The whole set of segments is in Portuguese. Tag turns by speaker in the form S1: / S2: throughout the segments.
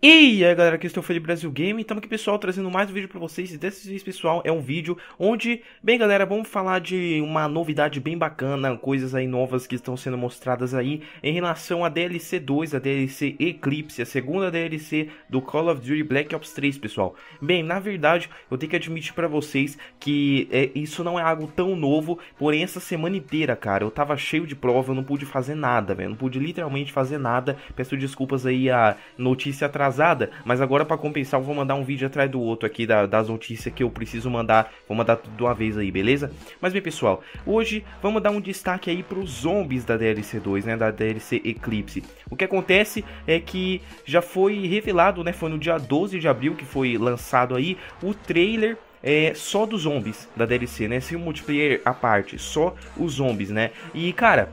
S1: E aí galera, aqui estou Felipe Brasil Game, estamos aqui pessoal trazendo mais um vídeo para vocês, e dessa vez pessoal é um vídeo onde, bem galera, vamos falar de uma novidade bem bacana, coisas aí novas que estão sendo mostradas aí em relação à DLC 2, a DLC Eclipse, a segunda DLC do Call of Duty Black Ops 3 pessoal. Bem, na verdade, eu tenho que admitir para vocês que é, isso não é algo tão novo, porém essa semana inteira cara, eu tava cheio de prova, eu não pude fazer nada, velho, não pude literalmente fazer nada, peço desculpas aí a notícia atrasada atrasada, mas agora para compensar eu vou mandar um vídeo atrás do outro aqui da, das notícias que eu preciso mandar. Vou mandar tudo de uma vez aí, beleza? Mas bem, pessoal, hoje vamos dar um destaque aí para os zombies da DLC 2, né, da DLC Eclipse. O que acontece é que já foi revelado, né, foi no dia 12 de abril que foi lançado aí o trailer é, só dos zombies da DLC, né? Sem o multiplayer à parte, só os zombies, né? E cara,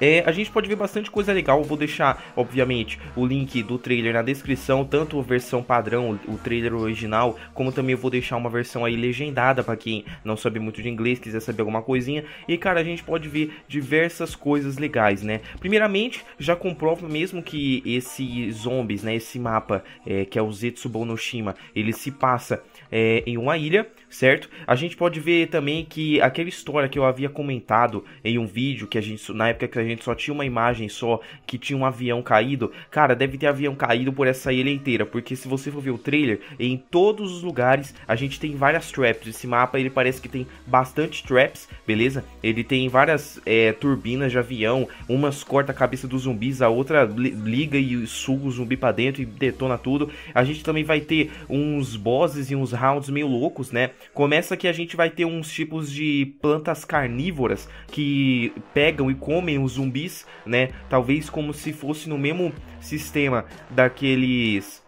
S1: é, a gente pode ver bastante coisa legal. Eu vou deixar, obviamente, o link do trailer na descrição, tanto a versão padrão, o trailer original, como também eu vou deixar uma versão aí legendada para quem não sabe muito de inglês, quiser saber alguma coisinha. E cara, a gente pode ver diversas coisas legais, né? Primeiramente, já comprova mesmo que esse zombies, né, esse mapa é, que é o Zetsubou no Shima, ele se passa é, em uma ilha certo? A gente pode ver também que aquela história que eu havia comentado em um vídeo que a gente na época que a gente só tinha uma imagem só que tinha um avião caído, cara, deve ter avião caído por essa ilha inteira, porque se você for ver o trailer, em todos os lugares a gente tem várias traps. Esse mapa ele parece que tem bastante traps, beleza? Ele tem várias é, turbinas de avião, umas corta a cabeça dos zumbis, a outra liga e suga o zumbi para dentro e detona tudo. A gente também vai ter uns bosses e uns rounds meio loucos, né? Começa que a gente vai ter uns tipos de plantas carnívoras que pegam e comem os zumbis, né? Talvez como se fosse no mesmo sistema daqueles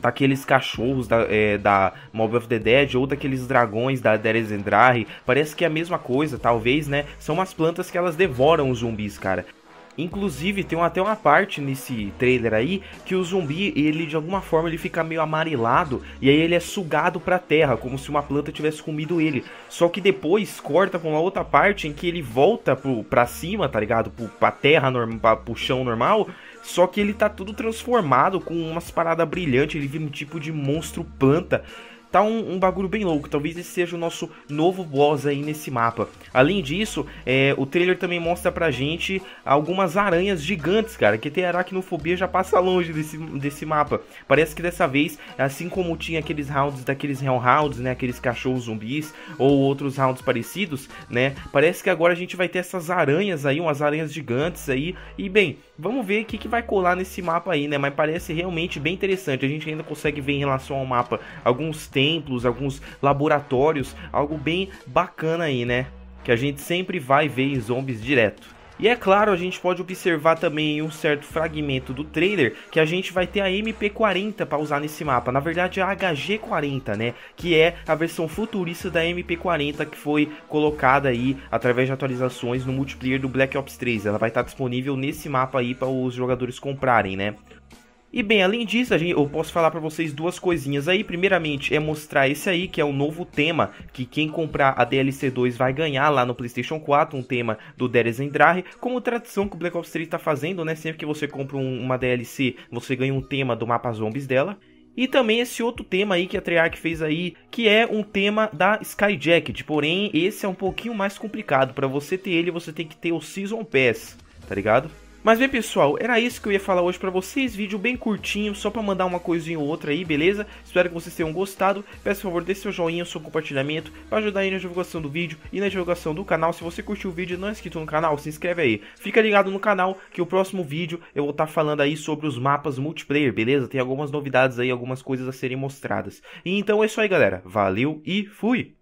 S1: daqueles cachorros da, é, da Mob of the Dead ou daqueles dragões da Derezendrare. Parece que é a mesma coisa, talvez, né? São umas plantas que elas devoram os zumbis, cara. Inclusive, tem até uma parte nesse trailer aí que o zumbi, ele de alguma forma ele fica meio amarelado e aí ele é sugado para terra, como se uma planta tivesse comido ele. Só que depois corta com uma outra parte em que ele volta pro, pra cima, tá ligado? Pro, pra terra, norm, pra, pro chão normal. Só que ele tá tudo transformado com umas paradas brilhantes, ele vira um tipo de monstro planta tá um, um, bagulho bem louco. Talvez esse seja o nosso novo boss aí nesse mapa. Além disso, é, o trailer também mostra pra gente algumas aranhas gigantes, cara. Que tem aracnofobia já passa longe desse, desse mapa. Parece que dessa vez, assim como tinha aqueles rounds daqueles rounds, né? Aqueles cachorros zumbis ou outros rounds parecidos, né? Parece que agora a gente vai ter essas aranhas aí, umas aranhas gigantes aí. E bem, vamos ver o que, que vai colar nesse mapa aí, né? Mas parece realmente bem interessante. A gente ainda consegue ver em relação ao mapa alguns temas templos, alguns laboratórios, algo bem bacana aí, né? Que a gente sempre vai ver em zombies direto. E é claro, a gente pode observar também um certo fragmento do trailer que a gente vai ter a MP40 para usar nesse mapa. Na verdade, a HG40, né? Que é a versão futurista da MP40 que foi colocada aí através de atualizações no multiplayer do Black Ops 3. Ela vai estar disponível nesse mapa aí para os jogadores comprarem, né? E bem, além disso, eu posso falar para vocês duas coisinhas aí. Primeiramente, é mostrar esse aí, que é o novo tema que quem comprar a DLC 2 vai ganhar lá no PlayStation 4, um tema do Deres Drahe, como tradição que o Black Ops 3 está fazendo, né? Sempre que você compra um, uma DLC, você ganha um tema do mapa zombies dela. E também esse outro tema aí que a Treyarch fez aí, que é um tema da Skyjacket, porém esse é um pouquinho mais complicado, para você ter ele você tem que ter o Season Pass, tá ligado? Mas bem pessoal, era isso que eu ia falar hoje pra vocês, vídeo bem curtinho, só pra mandar uma coisinha ou outra aí, beleza? Espero que vocês tenham gostado, peço por favor, dê seu joinha, seu compartilhamento, para ajudar aí na divulgação do vídeo e na divulgação do canal. Se você curtiu o vídeo e não é inscrito no canal, se inscreve aí. Fica ligado no canal que o próximo vídeo eu vou estar tá falando aí sobre os mapas multiplayer, beleza? Tem algumas novidades aí, algumas coisas a serem mostradas. E então é isso aí galera, valeu e fui!